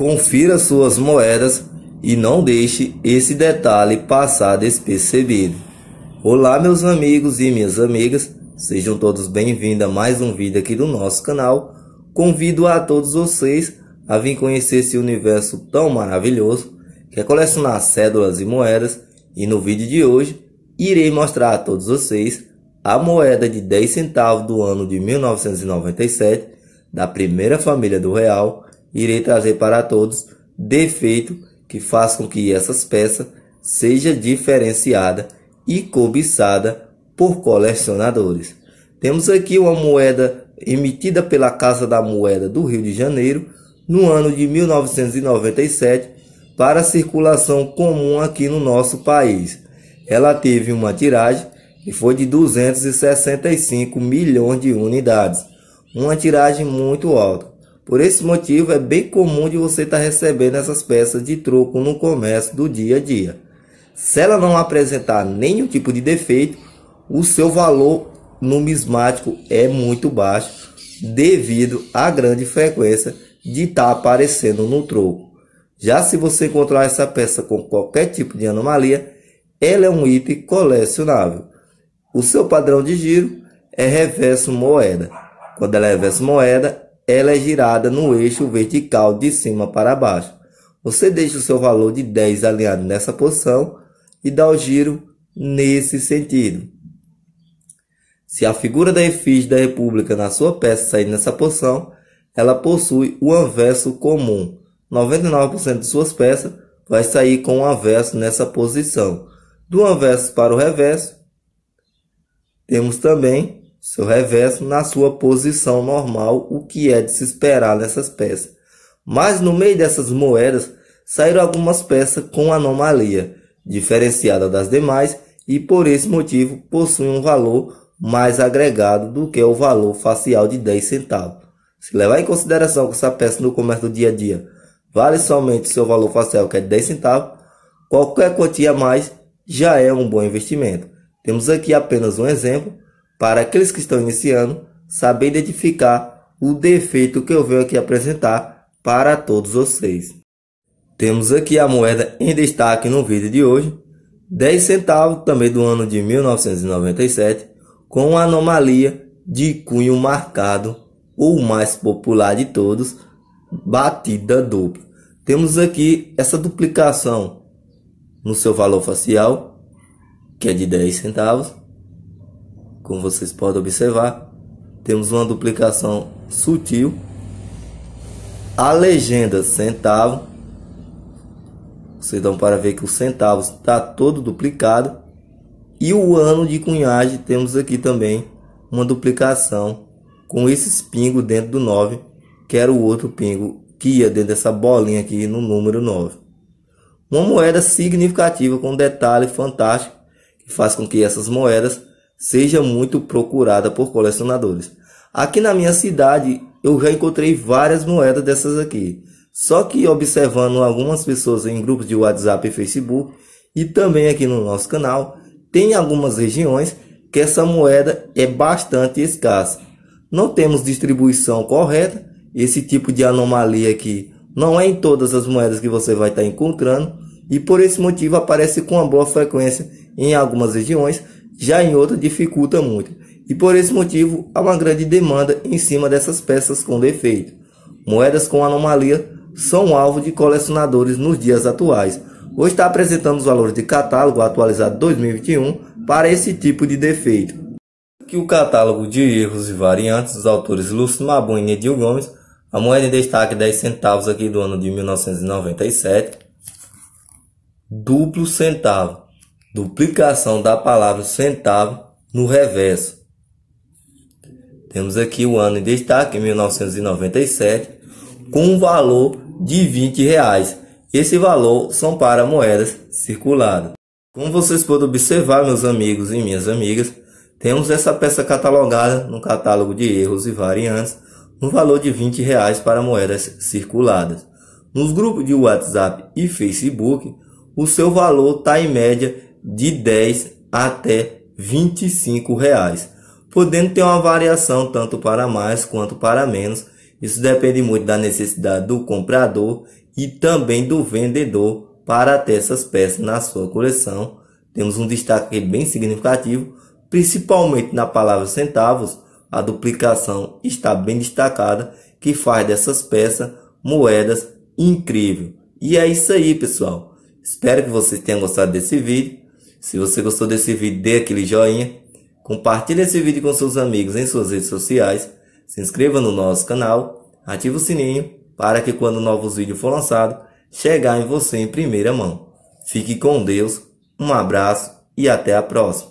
Confira suas moedas e não deixe esse detalhe passar despercebido. Olá meus amigos e minhas amigas, sejam todos bem-vindos a mais um vídeo aqui do nosso canal. Convido a todos vocês a vir conhecer esse universo tão maravilhoso que é colecionar cédulas e moedas e no vídeo de hoje irei mostrar a todos vocês a moeda de 10 centavos do ano de 1997 da primeira família do real irei trazer para todos defeito que faz com que essas peças seja diferenciada e cobiçada por colecionadores. Temos aqui uma moeda emitida pela Casa da Moeda do Rio de Janeiro no ano de 1997 para circulação comum aqui no nosso país. Ela teve uma tiragem que foi de 265 milhões de unidades, uma tiragem muito alta. Por esse motivo, é bem comum de você estar tá recebendo essas peças de troco no comércio do dia a dia. Se ela não apresentar nenhum tipo de defeito, o seu valor numismático é muito baixo devido à grande frequência de estar tá aparecendo no troco. Já se você encontrar essa peça com qualquer tipo de anomalia, ela é um item colecionável. O seu padrão de giro é reverso moeda. Quando ela é reverso moeda, ela é girada no eixo vertical de cima para baixo. Você deixa o seu valor de 10 alinhado nessa posição e dá o giro nesse sentido. Se a figura da efígie da República na sua peça sair nessa posição, ela possui o anverso comum. 99% de suas peças vai sair com o anverso nessa posição. Do anverso para o reverso, temos também seu reverso na sua posição normal, o que é de se esperar nessas peças. Mas no meio dessas moedas saíram algumas peças com anomalia, diferenciada das demais, e por esse motivo possuem um valor mais agregado do que o valor facial de 10 centavos. Se levar em consideração que essa peça no comércio do dia a dia vale somente seu valor facial, que é de 10 centavos, qualquer quantia a mais já é um bom investimento. Temos aqui apenas um exemplo para aqueles que estão iniciando, saber identificar o defeito que eu venho aqui apresentar para todos vocês. Temos aqui a moeda em destaque no vídeo de hoje, 10 centavos, também do ano de 1997, com a anomalia de cunho marcado, ou mais popular de todos, batida dupla. Temos aqui essa duplicação no seu valor facial, que é de 10 centavos, como vocês podem observar, temos uma duplicação sutil. A legenda centavo. Vocês dão para ver que o centavo está todo duplicado. E o ano de cunhagem temos aqui também uma duplicação com esses pingos dentro do 9, que era o outro pingo que ia dentro dessa bolinha aqui no número 9. Uma moeda significativa com detalhe fantástico que faz com que essas moedas seja muito procurada por colecionadores. Aqui na minha cidade eu já encontrei várias moedas dessas aqui. Só que observando algumas pessoas em grupos de WhatsApp e Facebook e também aqui no nosso canal, tem algumas regiões que essa moeda é bastante escassa. Não temos distribuição correta, esse tipo de anomalia aqui não é em todas as moedas que você vai estar encontrando e por esse motivo aparece com uma boa frequência em algumas regiões já em outra dificulta muito, e por esse motivo há uma grande demanda em cima dessas peças com defeito. Moedas com anomalia são alvo de colecionadores nos dias atuais, Hoje está apresentando os valores de catálogo atualizado 2021 para esse tipo de defeito. Que o catálogo de erros e variantes dos autores Lúcio Mabu e Nedil Gomes, a moeda em destaque 10 centavos aqui do ano de 1997, duplo centavo duplicação da palavra centavo no reverso. Temos aqui o ano em destaque, 1997, com um valor de 20 reais. Esse valor são para moedas circuladas. Como vocês podem observar, meus amigos e minhas amigas, temos essa peça catalogada no catálogo de erros e variantes no valor de 20 reais para moedas circuladas. Nos grupos de WhatsApp e Facebook, o seu valor está em média de 10 até 25 reais, podendo ter uma variação tanto para mais quanto para menos. Isso depende muito da necessidade do comprador e também do vendedor para ter essas peças na sua coleção. Temos um destaque bem significativo, principalmente na palavra centavos. A duplicação está bem destacada, que faz dessas peças moedas incrível. E é isso aí, pessoal. Espero que vocês tenham gostado desse vídeo. Se você gostou desse vídeo, dê aquele joinha. Compartilhe esse vídeo com seus amigos em suas redes sociais. Se inscreva no nosso canal. Ative o sininho para que quando novos vídeos for lançado, chegar em você em primeira mão. Fique com Deus, um abraço e até a próxima.